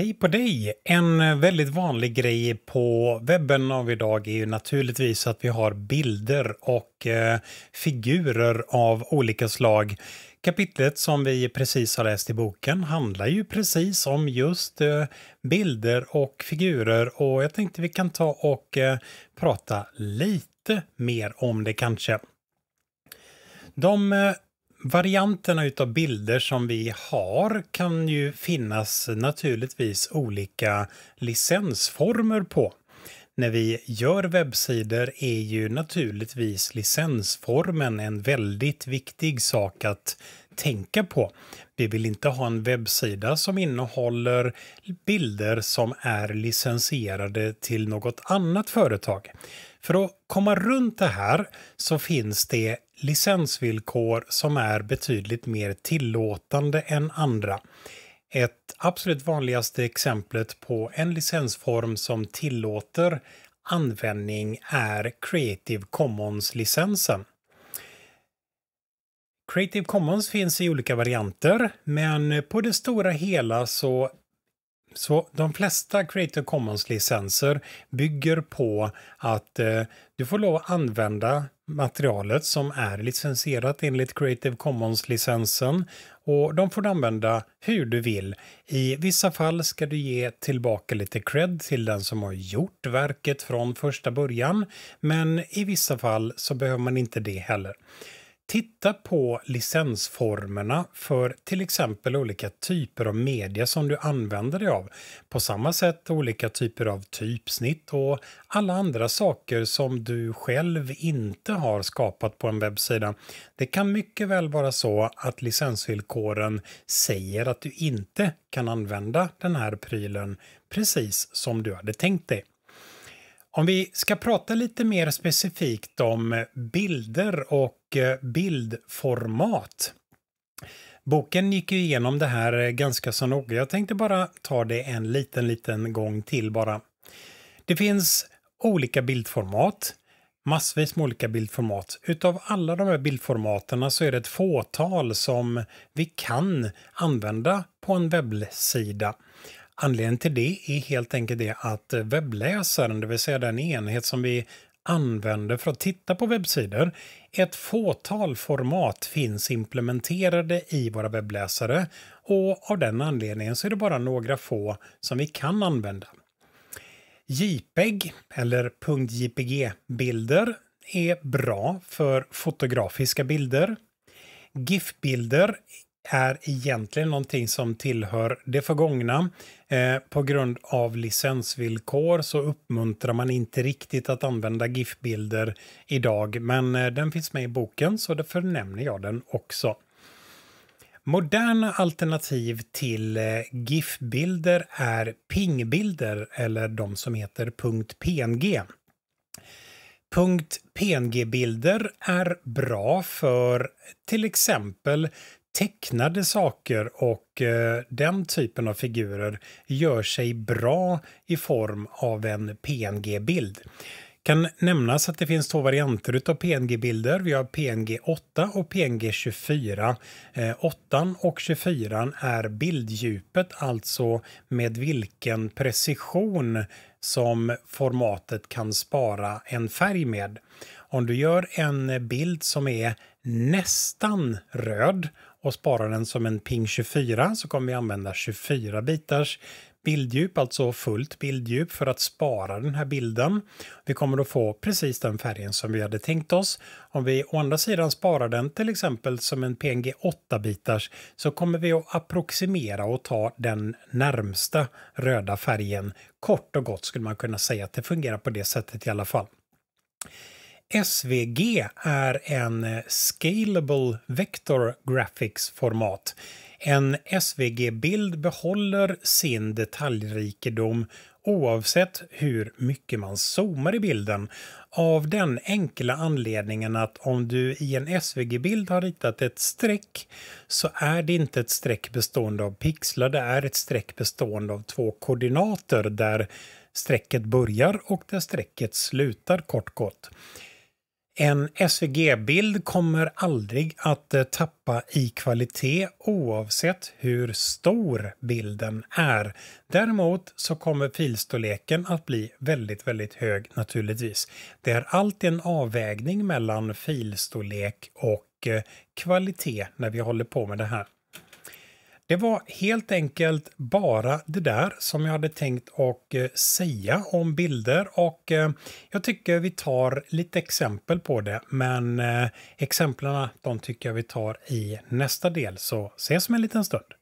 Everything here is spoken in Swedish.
Hej på dig! En eh, väldigt vanlig grej på webben av idag är ju naturligtvis att vi har bilder och eh, figurer av olika slag. Kapitlet som vi precis har läst i boken handlar ju precis om just eh, bilder och figurer och jag tänkte vi kan ta och eh, prata lite mer om det kanske. De eh, varianterna utav bilder som vi har kan ju finnas naturligtvis olika licensformer på. När vi gör webbsidor är ju naturligtvis licensformen en väldigt viktig sak att tänka på. Vi vill inte ha en webbsida som innehåller bilder som är licensierade till något annat företag. För att komma runt det här så finns det licensvillkor som är betydligt mer tillåtande än andra. Ett absolut vanligaste exemplet på en licensform som tillåter användning är Creative Commons-licensen. Creative Commons finns i olika varianter, men på det stora hela så så de flesta Creative Commons-licenser bygger på att eh, du får lov att använda materialet som är licensierat enligt Creative Commons-licensen och de får du använda hur du vill. I vissa fall ska du ge tillbaka lite cred till den som har gjort verket från första början men i vissa fall så behöver man inte det heller. Titta på licensformerna för till exempel olika typer av media som du använder dig av. På samma sätt olika typer av typsnitt och alla andra saker som du själv inte har skapat på en webbsida. Det kan mycket väl vara så att licensvillkoren säger att du inte kan använda den här prylen precis som du hade tänkt dig. Om vi ska prata lite mer specifikt om bilder och eh, bildformat. Boken gick ju igenom det här eh, ganska så noga. Jag tänkte bara ta det en liten, liten gång till bara. Det finns olika bildformat, massvis med olika bildformat. Utav alla de här bildformaterna så är det ett fåtal som vi kan använda på en webbsida. Anledningen till det är helt enkelt det att webbläsaren, det vill säga den enhet som vi använder för att titta på webbsidor. Ett fåtal format finns implementerade i våra webbläsare och av den anledningen så är det bara några få som vi kan använda. JPEG eller .jpg-bilder är bra för fotografiska bilder. GIF-bilder är egentligen någonting som tillhör det förgångna. Eh, på grund av licensvillkor så uppmuntrar man inte riktigt att använda GIF-bilder idag, men eh, den finns med i boken så därför nämner jag den också. Moderna alternativ till eh, GIF-bilder är pingbilder eller de som heter .png. .png-bilder är bra för till exempel tecknade saker och eh, den typen av figurer gör sig bra i form av en PNG-bild. Kan nämnas att det finns två varianter av PNG-bilder. Vi har PNG 8 och PNG 24. Eh, 8 och 24 är bilddjupet, alltså med vilken precision som formatet kan spara en färg med. Om du gör en bild som är nästan röd och sparar den som en ping 24 så kommer vi använda 24 bitars bilddjup, alltså fullt bilddjup för att spara den här bilden. Vi kommer att få precis den färgen som vi hade tänkt oss. Om vi å andra sidan sparar den till exempel som en PNG 8-bitars så kommer vi att approximera och ta den närmsta röda färgen. Kort och gott skulle man kunna säga att det fungerar på det sättet i alla fall. SVG är en eh, Scalable Vector Graphics-format. En SVG-bild behåller sin detaljrikedom oavsett hur mycket man zoomar i bilden av den enkla anledningen att om du i en SVG-bild har ritat ett streck så är det inte ett streck bestående av pixlar, det är ett streck bestående av två koordinater där strecket börjar och där strecket slutar kort gott. En SVG-bild e kommer aldrig att eh, tappa i kvalitet oavsett hur stor bilden är. Däremot så kommer filstorleken att bli väldigt, väldigt hög naturligtvis. Det är alltid en avvägning mellan filstorlek och eh, kvalitet när vi håller på med det här. Det var helt enkelt bara det där som jag hade tänkt att eh, säga om bilder och eh, jag tycker vi tar lite exempel på det men eh, exemplen de tycker jag vi tar i nästa del så ses om en liten stund.